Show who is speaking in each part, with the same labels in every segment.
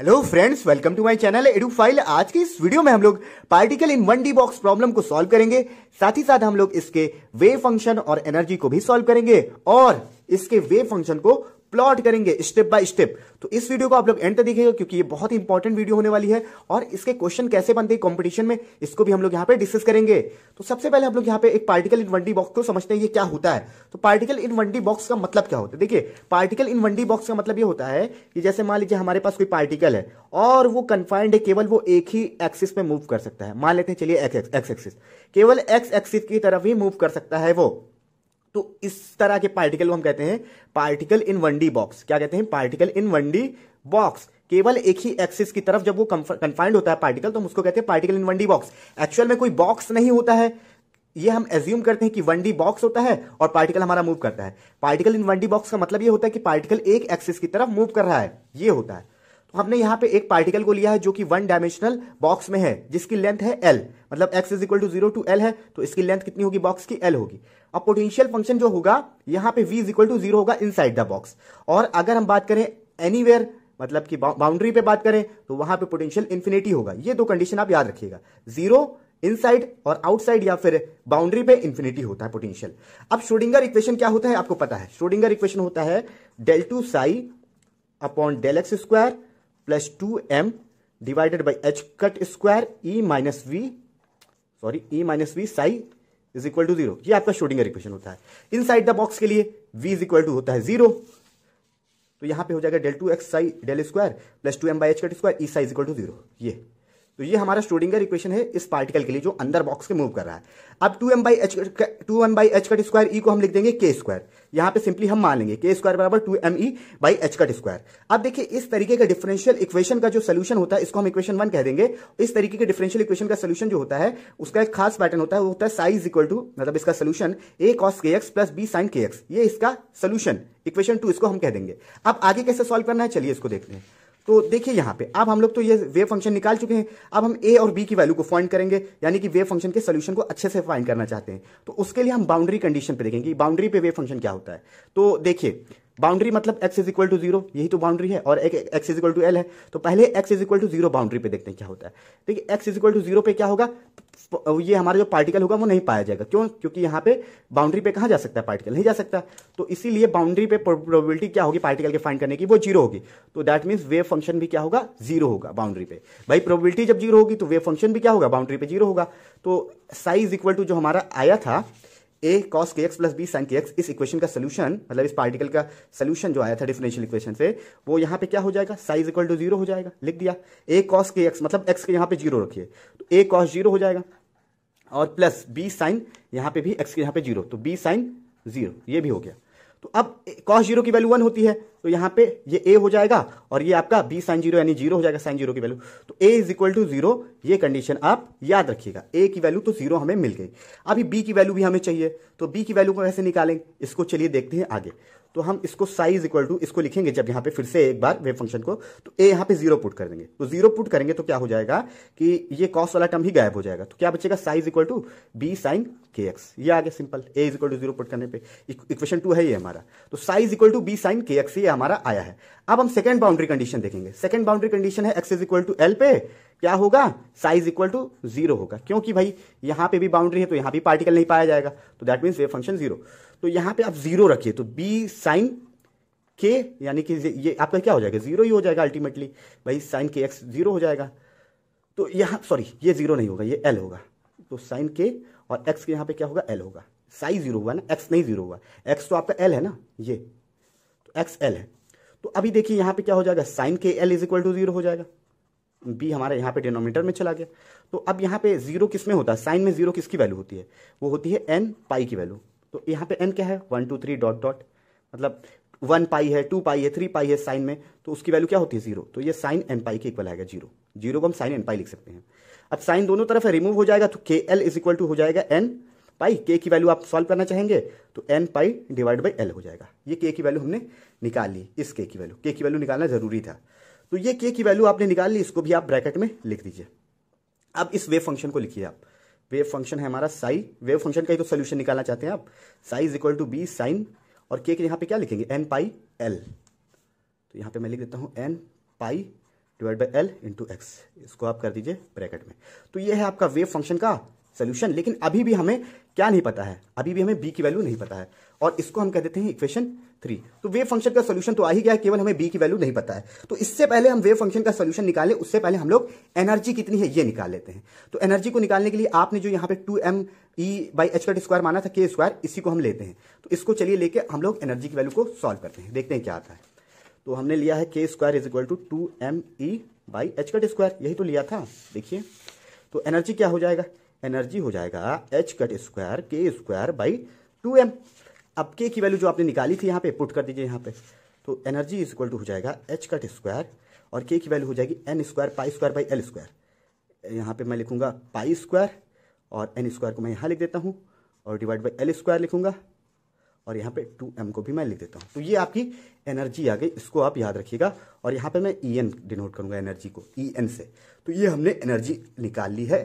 Speaker 1: hello friends welcome to my channel Edufile आज के इस वीडियो में हम लोग particle in one D box problem को सॉल्व करेंगे साथ ही साथ हम लोग इसके वे फंक्शन और एनर्जी को भी सॉल्व करेंगे और इसके वे फंक्शन को प्लॉट करेंगे स्टेप बाय स्टेप तो इस वीडियो को आप लोग एंड तक देखिएगा क्योंकि ये बहुत इंपॉर्टेंट वीडियो होने वाली है और इसके क्वेश्चन कैसे बनते हैं कंपटीशन में इसको भी हम लोग यहाँ पे डिस्कस करेंगे तो सबसे पहले हम लोग यहाँ पे एक पार्टिकल इन वनडी बॉक्स को समझते हैं ये क्या होता है तो पार्टिकल इन वनडी बॉक्स का मतलब क्या होता है देखिए पार्टिकल इन वनडी बॉक्स का मतलब ये होता है कि जैसे मान लीजिए हमारे पास कोई पार्टिकल है और वो कन्फाइंड है केवल वो एक ही एक्सिस पे मूव कर सकता है मान लेते हैं चलिए एक्स एक्सिस केवल एक्स एक्सिस की तरफ ही मूव कर सकता है वो तो इस तरह के पार्टिकल को हम कहते हैं particle in one D box क्या कहते हैं particle in one D box केवल एक ही एक्सिस की तरफ जब वो कंफाइंड होता है पार्टिकल तो हम उसको कहते हैं particle in one D box actual में कोई बॉक्स नहीं होता है ये हम एज्यूम करते हैं कि वन डी बॉक्स होता है और पार्टिकल हमारा मूव करता है particle in one D box का मतलब ये होता है कि पार्टिकल एक एक्सिस की तरफ मूव कर रहा है ये होता है तो हमने यहाँ पे एक पार्टिकल को लिया है जो कि वन डायमेंशनल बॉक्स में है जिसकी लेंथ है एल मतलब X is equal to zero to L है तो इसकी लेंथ कितनी होगी बॉक्स की एल होगी अब पोटेंशियल फंक्शन जो होगा यहाँ पे V is equal to zero होगा इन द बॉक्स और अगर हम बात करें एनी मतलब कि बाउंड्री पे बात करें तो वहां पे पोटेंशियल इन्फिनिटी होगा ये दो कंडीशन आप याद रखिएगा जीरो इनसाइड और आउटसाइड या फिर बाउंड्री पे इन्फिनिटी होता है पोटेंशियल अब श्रोडिंगर इक्वेशन क्या होता है आपको पता है श्रोडिंगर इक्वेशन होता है del two psi upon del X square plus two M divided by H cut square E minus V sorry E minus V psi is equal to zero आपका Schrodinger equation होता है इन side the box के लिए we is equal to होता है zero तो यहां पे हो जाएगा del two X psi del square plus two M by H cut square E psi is equal to zero तो ये हमारा स्टूडिंगर इक्वेशन है इस पार्टिकल के लिए जो अंदर बॉक्स के मूव कर रहा है अब two M by H two M by H cut square E को हम लिख देंगे के स्क्वायर यहाँ पे सिंपली हम मान लेंगे के स्क्वायर बराबर two M E by H cut square अब देखिए इस तरीके का डिफरेंशियल इक्वेशन का जो सोल्यूशन होता है इसको हम इक्वेशन वन कह देंगे इस तरीके के डिफरेंशियल इक्वेशन का सोल्यूशन जो होता है उसका एक खास पैटर्न होता है वो होता है साइज इक्वल टू मतलब इसका solution A cos K X plus B sine K X ये इसका सोल्यूशन इक्वेशन टू इसको हम कह देंगे अब आगे कैसे सॉल्व करना है चलिए इसको देखते हैं तो देखिए यहाँ पे अब हम लोग तो ये वेव फंक्शन निकाल चुके हैं अब हम ए और बी की वैल्यू को फाइंड करेंगे यानी कि वेव फंक्शन के सोल्यूशन को अच्छे से फाइंड करना चाहते हैं तो उसके लिए हम बाउंड्री कंडीशन पे देखेंगे बाउंड्री पे वेव फंक्शन क्या होता है तो देखिए बाउंड्री मतलब X is equal to zero यही तो बाउंड्री है और एक X is equal to L है तो पहले X is equal to zero boundary पे देखते हैं क्या होता है देखिए X is equal to zero पे क्या होगा ये हमारा जो पार्टिकल होगा वो नहीं पाया जाएगा क्यों क्योंकि यहाँ पे बाउंड्री पे कहाँ जा सकता है पार्टिकल नहीं जा सकता तो इसीलिए बाउंड्री पे प्रोबेबिलिटी क्या होगी पार्टिकल के फाइंड करने की वो जीरो होगी तो दैट मीन्स वेव फंक्शन भी क्या होगा जीरो होगा बाउंड्री पे भाई प्रोबेबिलिटी जब जीरो होगी तो वेव फंक्शन भी क्या होगा बाउंड्री पे जीरो होगा तो साइज इक्वल टू जो हमारा आया था A cos K X plus B sine K X इस इक्वेशन का सोल्यूशन मतलब इस पार्टिकल का सोल्यूशन जो आया था डिफरेंशियल इक्वेशन से वो यहाँ पे क्या हो जाएगा साइज इक्वल टू जीरो हो जाएगा लिख दिया ए कॉस के एक्स मतलब एक्स के यहाँ पे जीरो रखिए तो ए कॉस जीरो हो जाएगा और प्लस बी साइन यहाँ पे भी एक्स के यहाँ पे जीरो तो बी साइन जीरो ये भी हो गया तो अब कॉस जीरो की वैल्यू वन होती है तो यहां पे ये ए हो जाएगा और ये आपका बी साइन जीरो यानी जीरो हो जाएगा साइन जीरो की वैल्यू तो A is equal to zero ये कंडीशन आप याद रखिएगा ए की वैल्यू तो जीरो हमें मिल गई अभी बी की वैल्यू भी हमें चाहिए तो बी की वैल्यू को कैसे निकालेंगे इसको चलिए देखते हैं आगे तो हम इसको साइज इक्वल टू इसको लिखेंगे जब यहां पे फिर से एक बार वेब फंक्शन को तो ए यहाँ पे जीरो पुट कर देंगे तो जीरो पुट करेंगे तो क्या हो जाएगा कि ये कॉस वाला टर्म ही गायब हो जाएगा तो क्या बचेगा psi is equal to B sine K X ये आ गया simple A is equal to zero put करने पे इक्वेशन टू है ये हमारा तो psi is equal to B sine K X ये हमारा आया है अब हम सेकंड बाउंड्री कंडीशन देखेंगे सेकंड बाउंड्री कंडीशन है X is equal to L पे क्या होगा साइज इक्वल टू जीरो होगा क्योंकि भाई यहाँ पे भी बाउंड्री है तो यहां भी पार्टिकल नहीं पाया जाएगा तो that means wave function zero तो यहाँ पे आप जीरो रखिए तो बी साइन के यानी कि ये आपका क्या हो जाएगा जीरो ही हो जाएगा अल्टीमेटली भाई साइन के एक्स जीरो हो जाएगा तो यहाँ सॉरी ये जीरो नहीं होगा ये एल होगा तो साइन के और एक्स के यहाँ पे क्या होगा एल होगा साई जीरो हुआ ना एक्स नहीं जीरो हुआ एक्स तो आपका एल है ना ये तो एक्स एल है तो अभी देखिए यहाँ पे क्या हो जाएगा sine K L is equal to zero हो जाएगा बी हमारे यहाँ पे डिनोमीटर में चला गया तो अब यहाँ पे जीरो किस में होता है साइन में जीरो किसकी वैल्यू होती है वो होती है एन पाई की वैल्यू तो यहाँ पे एन क्या है one two three dot dot मतलब वन पाई है टू पाई है थ्री पाई है साइन में तो उसकी वैल्यू क्या होती है जीरो तो ये साइन एन पाई के इक्वल आएगा जीरो जीरो को हम साइन एन पाई लिख सकते हैं अब साइन दोनों तरफ है रिमूव हो जाएगा तो के एल इज इक्वल टू हो जाएगा एन पाई के की वैल्यू आप सॉल्व करना चाहेंगे तो n pi divide by L हो जाएगा ये के की वैल्यू हमने निकाल ली इस के की वैल्यू के की वैल्यू निकालना जरूरी था तो ये के की वैल्यू आपने निकाल ली इसको भी आप ब्रैकेट में लिख दीजिए अब इस वेव फंक्शन को लिखिए आप वेव फंक्शन है हमारा साई वेव फंक्शन का ही तो सोल्यूशन निकालना चाहते हैं आप psi is equal to B sine और के यहाँ पे क्या लिखेंगे एन पाई एल तो यहाँ पे मैं लिख देता हूँ n pi divide by L into x इसको आप कर दीजिए ब्रैकेट में तो ये है आपका वेव फंक्शन का सोल्यूशन लेकिन अभी भी हमें क्या नहीं पता है अभी भी हमें बी की वैल्यू नहीं पता है और इसको हम कह देते हैं इक्वेशन थ्री तो वेव फंक्शन का सोल्यूशन तो आ ही गया है केवल हमें बी की वैल्यू नहीं पता है तो इससे पहले हम वेव फंक्शन का सोल्यूशन निकालें उससे पहले हम लोग एनर्जी कितनी है ये निकाल लेते हैं तो एनर्जी को निकालने के लिए आपने जो यहाँ पे two M E by H cut square माना था के स्क्वायर इसी को हम लेते हैं तो इसको चलिए लेके हम लोग एनर्जी की वैल्यू को सॉल्व करते हैं देखते हैं क्या आता है तो हमने लिया है k square is equal to two M E by H cut square यही तो लिया था देखिए तो एनर्जी क्या हो जाएगा एनर्जी हो जाएगा h cut square k square by two m अब के की वैल्यू जो आपने निकाली थी यहाँ पे पुट कर दीजिए यहाँ पे तो एनर्जी इज इक्वल टू हो जाएगा एच कट स्क्वायर और के की वैल्यू हो जाएगी n square pi square by L square यहाँ पे मैं लिखूंगा पाई स्क्वायर और एन स्क्वायर को मैं यहाँ लिख देता हूँ और डिवाइड बाई एल स्क्वायर लिखूंगा और यहाँ पे टू एम को भी मैं लिख देता हूँ तो ये आपकी एनर्जी आ गई इसको आप याद रखिएगा और यहाँ पे मैं ई एन डिनोट करूँगा एनर्जी को ई एन से तो ये हमने एनर्जी निकाल ली है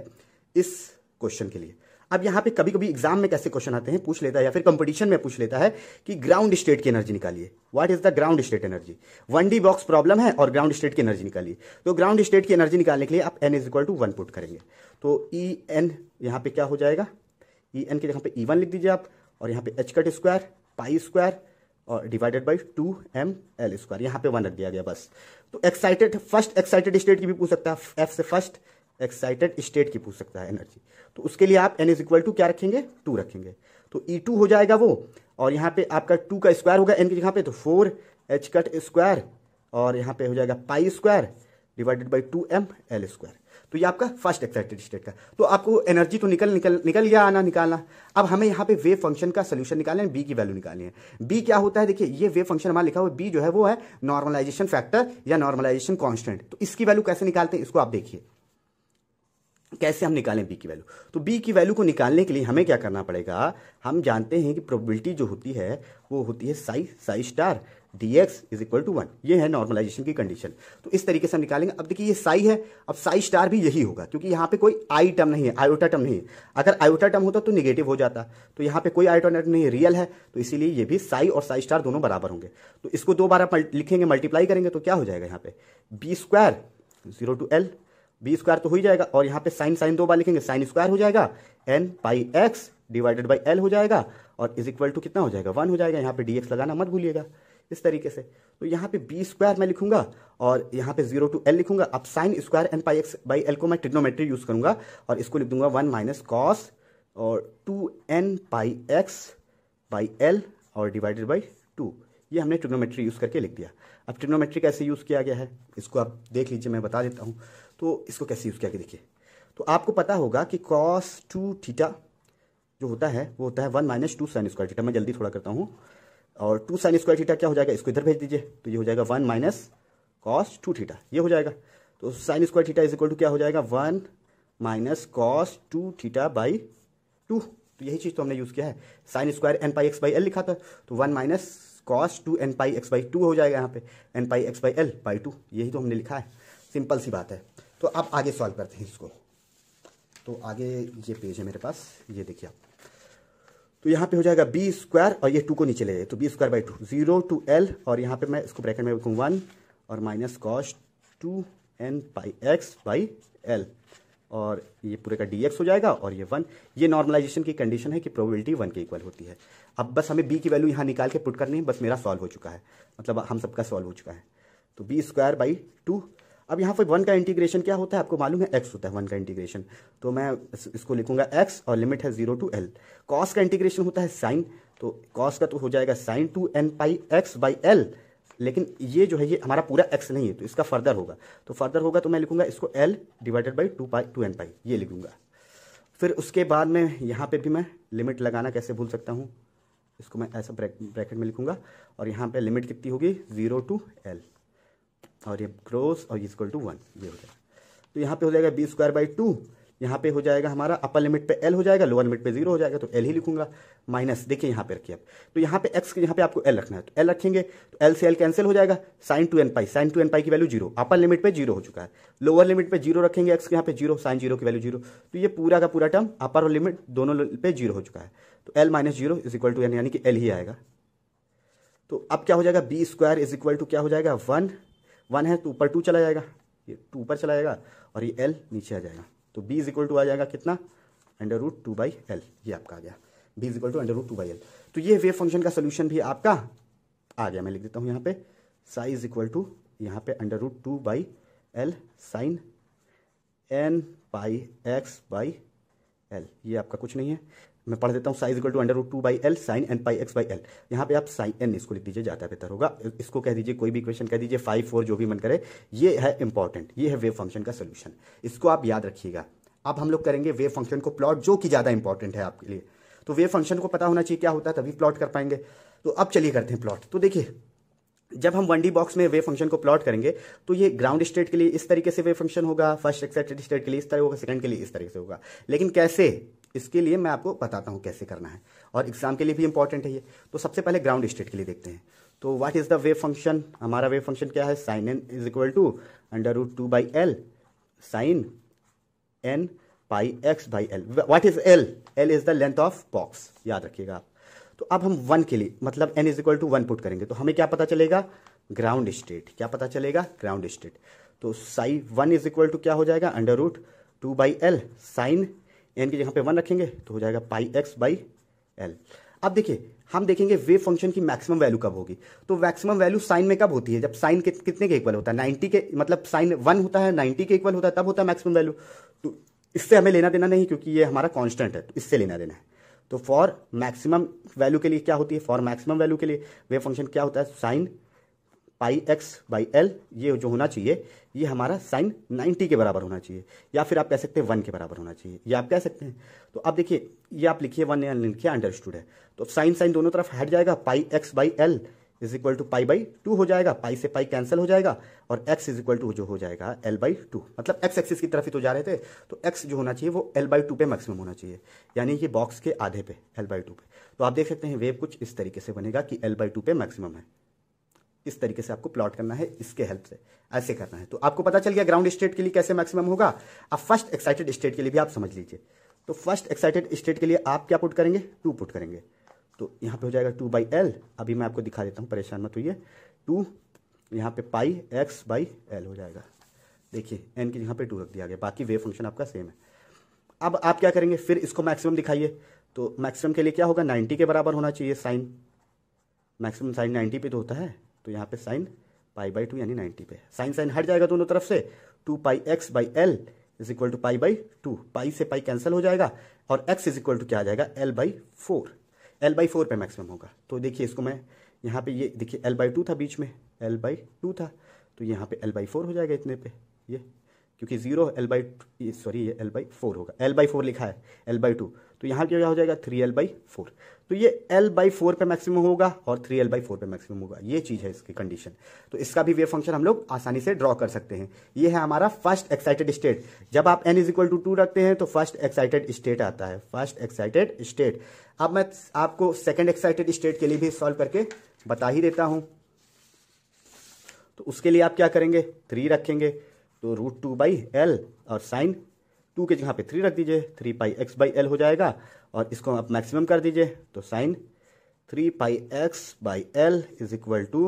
Speaker 1: इस क्वेश्चन के लिए अब यहाँ पे कभी कभी एग्जाम में कैसे क्वेश्चन आते हैं पूछ लेता है या फिर कंपटीशन में पूछ लेता है कि ग्राउंड स्टेट की एनर्जी निकालिए what is the ground state energy one D box problem है और ग्राउंड स्टेट की एनर्जी निकालिए तो ग्राउंड स्टेट की एनर्जी निकालने के लिए आप n is equal to one put करेंगे तो ई e एन यहाँ पे क्या हो जाएगा ई e एन के जगह पे ई e वन लिख दीजिए आप और यहाँ पे h cut square pi square और divided by two m L square यहाँ पे वन रख दिया गया बस तो एक्साइटेड फर्स्ट एक्साइटेड स्टेट की भी पूछ सकता है एफ से फर्स्ट एक्साइटेड स्टेट की पूछ सकता है एनर्जी तो उसके लिए आप एन इज इक्वल टू क्या रखेंगे टू रखेंगे तो ई e टू हो जाएगा वो और यहाँ पे आपका टू का स्क्वायर होगा एन की जगह पे तो फोर एच कट स्क्वायर और यहाँ पे हो जाएगा pi square divided by two m L square तो ये आपका फर्स्ट एक्साइटेड स्टेट का तो आपको एनर्जी तो निकल निकल निकल गया आना निकालना अब हमें यहाँ पे वेव फंक्शन का सोल्यूशन निकालना है बी की वैल्यू निकालनी है बी क्या होता है देखिए ये वेव फंक्शन हमारा लिखा हुआ बी जो है वो है नॉर्मलाइजेशन फैक्टर या नॉर्मलाइजेशन कॉन्स्टेंट तो इसकी वैल्यू कैसे निकालते हैं इसको आप देखिए कैसे हम निकालें बी की वैल्यू तो बी की वैल्यू को निकालने के लिए हमें क्या करना पड़ेगा हम जानते हैं कि प्रोबेबिलिटी जो होती है वो होती है psi psi star d x is equal to one ये है नॉर्मलाइजेशन की कंडीशन तो इस तरीके से हम निकालेंगे अब देखिए ये साई है अब साई स्टार भी यही होगा क्योंकि यहाँ पे कोई आई टर्म नहीं है आयोटा टर्म नहीं है अगर आयोटा टर्म होता तो निगेटिव हो जाता तो यहाँ पे कोई आयोटा टर्म नहीं है रियल है तो इसीलिए ये भी साई और साई स्टार दोनों बराबर होंगे तो इसको दो बार आप लिखेंगे मल्टीप्लाई करेंगे तो क्या हो जाएगा यहाँ पे B square zero to L B square तो हो ही जाएगा और यहाँ पे साइन साइन दो बार लिखेंगे साइन स्क्वायर हो जाएगा n pi x divided by L हो जाएगा और इज इक्वल टू कितना हो जाएगा वन हो जाएगा यहाँ पे डी एक्स लगाना मत भूलिएगा इस तरीके से तो यहाँ पे बी स्क्वायर मैं लिखूंगा और यहाँ पे जीरो टू एल लिखूंगा अब sine square n pi x by L को मैं ट्रिग्नोमेट्री यूज करूंगा और इसको लिख दूंगा वन माइनस कॉस और two n pi x by L और डिवाइडेड बाई टू ये हमने ट्रिग्नोमेट्री यूज करके लिख दिया अब ट्रिग्नोमेट्री कैसे यूज किया गया है इसको आप देख लीजिए मैं बता देता हूँ तो इसको कैसे यूज़ किया कि देखिए तो आपको पता होगा कि कॉस टू थीटा जो होता है वो होता है one minus two sine square theta मैं जल्दी थोड़ा करता हूँ और टू साइन स्क्वायर थीटा क्या हो जाएगा इसको इधर भेज दीजिए तो ये हो जाएगा one minus cos two theta ये हो जाएगा तो sine square theta is equal to क्या हो जाएगा one minus cos two theta by two तो यही चीज़ तो हमने यूज़ किया है sine square n pi x by L लिखा था तो one minus cos two n pi x by two हो जाएगा यहाँ पे n pi x by L by two यही तो हमने लिखा है सिंपल सी बात है तो आप आगे सॉल्व करते हैं इसको तो आगे ये पेज है मेरे पास ये देखिए आप तो यहाँ पे हो जाएगा बी स्क्वायर और ये टू को नीचे ले जाए तो B square by two zero to L और यहाँ पे मैं इसको ब्रैकेट में रखूँ वन और minus cos two n by x by L और ये पूरे का डी एक्स हो जाएगा और ये वन ये नॉर्मलाइजेशन की कंडीशन है कि प्रोबेबिलिटी वन के इक्वल होती है अब बस हमें बी की वैल्यू यहाँ निकाल के पुट करनी है बस मेरा सॉल्व हो चुका है मतलब हम सबका सॉल्व हो चुका है तो बी स्क्वायर बाई टू अब यहाँ पर वन का इंटीग्रेशन क्या होता है आपको मालूम है एक्स होता है वन का इंटीग्रेशन तो मैं इसको लिखूंगा एक्स और लिमिट है जीरो टू एल कॉस का इंटीग्रेशन होता है साइन तो कॉस का तो हो जाएगा sine two n pi x by L लेकिन ये जो है ये हमारा पूरा एक्स नहीं है तो इसका फर्दर होगा तो फर्दर होगा तो मैं लिखूंगा इसको L divided by two pi two n pi ये लिखूंगा फिर उसके बाद में यहाँ पे भी मैं लिमिट लगाना कैसे भूल सकता हूँ इसको मैं ऐसा ब्रैकेट में लिखूंगा और यहाँ पे लिमिट कितनी होगी ज़ीरो टू एल और ये क्रॉस और इजक्वल टू वन ये हो जाएगा तो यहाँ पे हो जाएगा बी स्क्वायर बाई टू यहाँ पे हो जाएगा हमारा अपर लिमिट पे एल हो जाएगा लोअर लिमिट पे जीरो हो जाएगा तो एल ही लिखूंगा माइनस देखिए यहाँ पे रखिए आप तो यहाँ पे एक्स यहाँ पे आपको एल रखना है तो एल रखेंगे तो एल से एल कैंसिल हो जाएगा sine two n pi sine two n pi की वैल्यू जीरो अपर लिमिट पे जीरो हो चुका है लोअर लिमिट पे जीरो रखेंगे एक्स के यहाँ पे जीरो साइन जीरो की वैल्यू जीरो तो ये पूरा का पूरा टर्म अपर और लिमिट दोनों पे जीरो हो चुका है तो L minus zero is equal to n यानी कि एल ही आएगा तो अब क्या हो जाएगा B square is equal to क्या हो जाएगा वन वन है तो ऊपर टू चला जाएगा ये टू ऊपर चला जाएगा और ये एल नीचे आ जाएगा तो बी इज इक्वल टू आ जाएगा कितना under root two by L ये आपका आ गया B is equal to under root two by L तो ये वेव फंक्शन का सोल्यूशन भी आपका आ गया मैं लिख देता हूँ यहाँ पे साइज इक्वल टू यहाँ पे under root two by L sine n pi x by L ये आपका कुछ नहीं है मैं पढ़ देता हूँ psi is equal to under root two by L sine n pi x by L यहाँ पे आप साइन एन इसको लिख दीजिए ज्यादा बेहतर होगा इसको कह दीजिए कोई भी इक्वेशन कह दीजिए फाइव फोर जो भी मन करे ये है इंपॉर्टेंट ये है वेव फंक्शन का सोल्यूशन इसको आप याद रखिएगा अब हम लोग करेंगे वेव फंक्शन को प्लॉट जो कि ज्यादा इंपॉर्टेंट है आपके लिए तो वेव फंक्शन को पता होना चाहिए क्या होता है तभी प्लॉट कर पाएंगे तो अब चलिए करते हैं प्लॉट तो देखिए जब हम वन डी बॉक्स में वेव फंक्शन को प्लॉट करेंगे तो ये ग्राउंड स्टेट के लिए इस तरीके से वेव फंक्शन होगा फर्स्ट एक्सेप्टेड स्टेट के लिए इस तरह होगा सेकंड के लिए इस तरीके से होगा लेकिन कैसे इसके लिए मैं आपको बताता हूँ कैसे करना है और एग्जाम के लिए भी इंपॉर्टेंट है ये तो सबसे पहले ग्राउंड स्टेट के लिए देखते हैं तो what is the wave function हमारा वेव फंक्शन क्या है psi n is equal to under root two by L sine n pi x by L what is L L is the length of box याद रखिएगा आप तो अब हम one के लिए मतलब n is equal to one put करेंगे तो हमें क्या पता चलेगा ग्राउंड स्टेट क्या पता चलेगा ग्राउंड स्टेट तो psi one is equal to क्या हो जाएगा under root two by L sine n की जगह पे वन रखेंगे तो हो जाएगा पाई एक्स बाई एल अब देखिए हम देखेंगे वेव फंक्शन की मैक्सिमम वैल्यू कब होगी तो मैक्सिमम वैल्यू साइन में कब होती है जब साइन कितने के इक्वल होता है नाइन्टी के मतलब साइन वन होता है नाइन्टी के इक्वल होता है तब होता है मैक्सिमम वैल्यू तो इससे हमें लेना देना नहीं क्योंकि ये हमारा कॉन्स्टेंट है तो इससे लेना देना है तो फॉर मैक्सिमम वैल्यू के लिए क्या होती है फॉर मैक्सिमम वैल्यू के लिए वेव फंक्शन क्या होता है sine pi x by L ये जो होना चाहिए ये हमारा साइन 90 के बराबर होना चाहिए या फिर आप कह सकते हैं वन के बराबर होना चाहिए ये आप कह सकते हैं तो आप देखिए ये आप लिखिए वन या लिखिए अंडरस्टूड है तो साइन साइन दोनों तरफ हट जाएगा pi x by L is equal to pi by two हो जाएगा पाई से पाई कैंसिल हो जाएगा और एक्स इज इक्वल टू जो हो जाएगा एल बाई टू मतलब एक्स एक्सिस की तरफ ही तो जा रहे थे तो एक्स जो होना चाहिए वो एल बाई टू पे मैक्सिमम होना चाहिए यानी ये बॉक्स के आधे पे एल बाई टू पे तो आप देख सकते हैं वेव कुछ इस तरीके से बनेगा कि एल बाई टू पे मैक्सिमम है इस तरीके से आपको प्लॉट करना है इसके हेल्प से ऐसे करना है तो आपको पता चल गया ग्राउंड स्टेट के लिए कैसे मैक्सिमम होगा अब फर्स्ट एक्साइटेड स्टेट के लिए भी आप समझ लीजिए तो फर्स्ट एक्साइटेड स्टेट के लिए आप क्या पुट करेंगे टू पुट करेंगे तो यहाँ पे हो जाएगा टू बाई एल अभी मैं आपको दिखा देता हूँ परेशान मत होइए टू यहाँ पे पाई एक्स बाई एल हो जाएगा देखिए एन की यहाँ पे टू रख दिया गया बाकी वे फंक्शन आपका सेम है अब आप क्या करेंगे फिर इसको मैक्सिमम दिखाइए तो मैक्सिमम के लिए क्या होगा नाइन्टी के बराबर होना चाहिए साइन मैक्सिमम साइन नाइन्टी पे तो होता है तो यहाँ पे साइन पाई बाई टू यानी नाइन्टी पे साइन साइन हट जाएगा दोनों तरफ से two pi x by L is equal to pi by two pi से पाई कैंसिल हो जाएगा और एक्स इज इक्वल टू क्या आ जाएगा L by four L by four पर मैक्सिमम होगा तो देखिए इसको मैं यहाँ पे ये देखिए एल बाई टू था बीच में एल बाई टू था तो यहाँ पे एल बाई फोर हो जाएगा इतने पे ये क्योंकि जीरो एल बाई सॉरी ये एल बाई फोर होगा एल बाई फोर लिखा है एल बाई टू तो यहाँ क्या हो जाएगा थ्री एल बाई फोर तो ये एल बाई फोर पर मैक्सिमम होगा और थ्री एल बाई फोर पर मैक्सिमम होगा ये चीज है इसकी कंडीशन तो इसका भी वे फंक्शन हम लोग आसानी से ड्रॉ कर सकते हैं ये है हमारा फर्स्ट एक्साइटेड स्टेट जब आप n is equal to two रखते हैं तो फर्स्ट एक्साइटेड स्टेट आता है फर्स्ट एक्साइटेड स्टेट अब मैं आपको सेकेंड एक्साइटेड स्टेट के लिए भी सॉल्व करके बता ही देता हूं तो उसके लिए आप क्या करेंगे थ्री रखेंगे तो रूट टू बाई एल और साइन टू के जगह पे थ्री रख दीजिए three pi x by L हो जाएगा और इसको आप मैक्सिमम कर दीजिए तो sine three pi x by L is equal to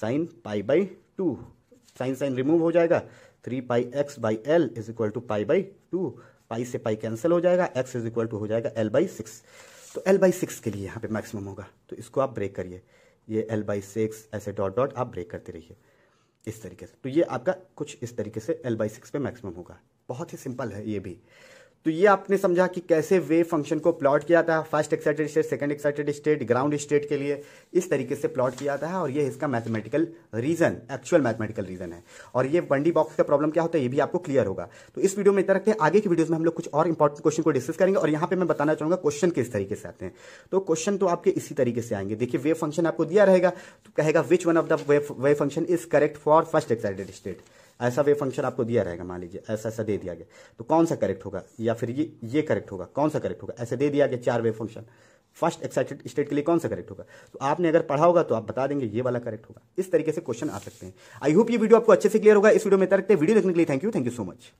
Speaker 1: sine pi by two sine sine remove हो जाएगा three pi x by L is equal to pi by two pi से पाई कैंसिल हो जाएगा x is equal to हो जाएगा L by six तो L by six के लिए यहाँ पे मैक्सिमम होगा तो इसको आप ब्रेक करिए ये एल बाई सिक्स ऐसे डॉट डॉट आप ब्रेक करते रहिए इस तरीके से तो ये आपका कुछ इस तरीके से एल बाई सिक्स पे मैक्सिमम होगा बहुत ही सिंपल है ये भी तो ये आपने समझा कि कैसे वेव फंक्शन को प्लॉट किया था first excited state second excited state ground state के लिए इस तरीके से प्लॉट किया था और ये इसका mathematical reason actual mathematical reason है और ये बंडी बॉक्स का प्रॉब्लम क्या होता है ये भी आपको क्लियर होगा तो इस वीडियो में इतना रखते हैं आगे की वीडियो में हम लोग कुछ और इंपॉर्टेंट क्वेश्चन को डिस्कस करेंगे और यहाँ पर मैं बताना चाहूंगा क्वेश्चन किस तरीके से आते हैं तो क्वेश्चन तो आपके इसी तरीके से आएंगे देखिए वेव फंक्शन आपको दिया रहेगा तो कहेगा which one of the wave function is correct for first excited state ऐसा वे फंक्शन आपको दिया रहेगा मान लीजिए ऐसा ऐसा दे दिया गया तो कौन सा करेक्ट होगा या फिर ये ये करेक्ट होगा कौन सा करेक्ट होगा ऐसे दे दिया गया चार wave function first excited state के लिए कौन सा करेक्ट होगा तो आपने अगर पढ़ा होगा तो आप बता देंगे ये वाला करेक्ट होगा इस तरीके से क्वेश्चन आ सकते हैं आई होप ये वीडियो आपको अच्छे से क्लियर होगा इस वीडियो में तक वीडियो देखने के लिए thank you thank you so much